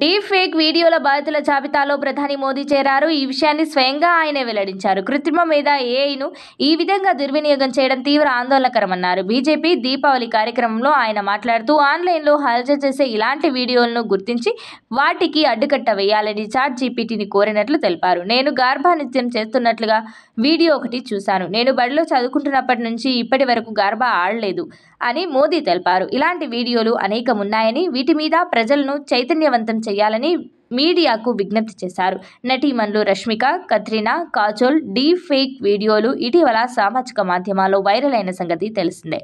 deep fake వీడియోల బాధితుల జాబితాలో ప్రధాని మోదీ చేరారు ఈ విషయాన్ని స్వయంగా ఆయనే వెల్లడించారు కృత్రిమ మీద ఏఐను ఈ విధంగా దుర్వినియోగం చేయడం తీవ్ర ఆందోళనకరమన్నారు బీజేపీ దీపావళి కార్యక్రమంలో ఆయన మాట్లాడుతూ ఆన్లైన్లో హల్చల్ చేసే ఇలాంటి వీడియోలను గుర్తించి వాటికి అడ్డుకట్ట వేయాలని చాట్ జీపీటీని కోరినట్లు తెలిపారు నేను గార్భానిత్యం చేస్తున్నట్లుగా వీడియో ఒకటి చూశాను నేను బడిలో చదువుకుంటున్నప్పటి నుంచి ఇప్పటి వరకు గార్భ ఆడలేదు అని మోదీ తెలిపారు ఇలాంటి వీడియోలు అనేకమున్నాయని వీటి మీద ప్రజలను చైతన్యవంతం ప్రచారం చేయాలని మీడియాకు విజ్ఞప్తి చేశారు నటీమణులు రష్మిక కత్రినా కాజోల్ డీ ఫేక్ వీడియోలు ఇటీవల సామాజిక మాధ్యమాల్లో వైరల్ అయిన సంగతి తెలిసిందే